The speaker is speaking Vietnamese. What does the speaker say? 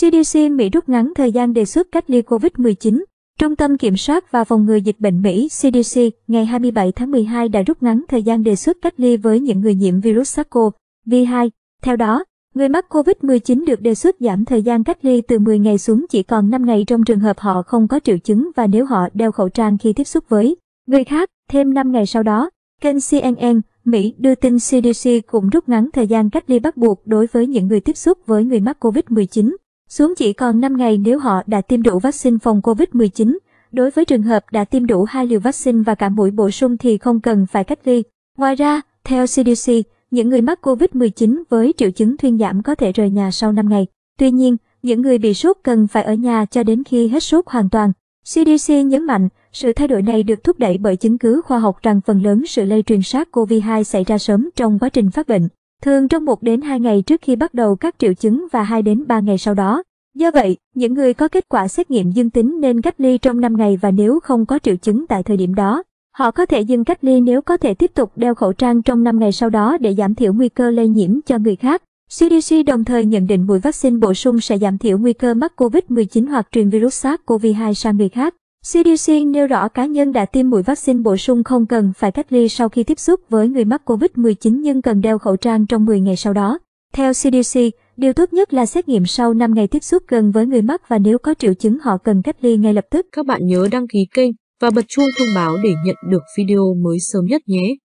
CDC Mỹ rút ngắn thời gian đề xuất cách ly COVID-19. Trung tâm Kiểm soát và Phòng ngừa Dịch bệnh Mỹ CDC ngày 27 tháng 12 đã rút ngắn thời gian đề xuất cách ly với những người nhiễm virus SARS-CoV-2. Theo đó, người mắc COVID-19 được đề xuất giảm thời gian cách ly từ 10 ngày xuống chỉ còn 5 ngày trong trường hợp họ không có triệu chứng và nếu họ đeo khẩu trang khi tiếp xúc với người khác, thêm 5 ngày sau đó. Kênh CNN Mỹ đưa tin CDC cũng rút ngắn thời gian cách ly bắt buộc đối với những người tiếp xúc với người mắc COVID-19 xuống chỉ còn 5 ngày nếu họ đã tiêm đủ vaccine phòng COVID-19. Đối với trường hợp đã tiêm đủ hai liều vaccine và cả mũi bổ sung thì không cần phải cách ly. Ngoài ra, theo CDC, những người mắc COVID-19 với triệu chứng thuyên giảm có thể rời nhà sau 5 ngày. Tuy nhiên, những người bị sốt cần phải ở nhà cho đến khi hết sốt hoàn toàn. CDC nhấn mạnh, sự thay đổi này được thúc đẩy bởi chứng cứ khoa học rằng phần lớn sự lây truyền SARS-CoV-2 xảy ra sớm trong quá trình phát bệnh thường trong 1 đến 2 ngày trước khi bắt đầu các triệu chứng và 2 đến 3 ngày sau đó. Do vậy, những người có kết quả xét nghiệm dương tính nên cách ly trong 5 ngày và nếu không có triệu chứng tại thời điểm đó, họ có thể dừng cách ly nếu có thể tiếp tục đeo khẩu trang trong 5 ngày sau đó để giảm thiểu nguy cơ lây nhiễm cho người khác. CDC đồng thời nhận định mũi vaccine bổ sung sẽ giảm thiểu nguy cơ mắc COVID-19 hoặc truyền virus SARS-CoV-2 sang người khác. CDC nêu rõ cá nhân đã tiêm mũi vaccine bổ sung không cần phải cách ly sau khi tiếp xúc với người mắc COVID-19 nhưng cần đeo khẩu trang trong 10 ngày sau đó. Theo CDC, điều tốt nhất là xét nghiệm sau 5 ngày tiếp xúc gần với người mắc và nếu có triệu chứng họ cần cách ly ngay lập tức. Các bạn nhớ đăng ký kênh và bật chuông thông báo để nhận được video mới sớm nhất nhé.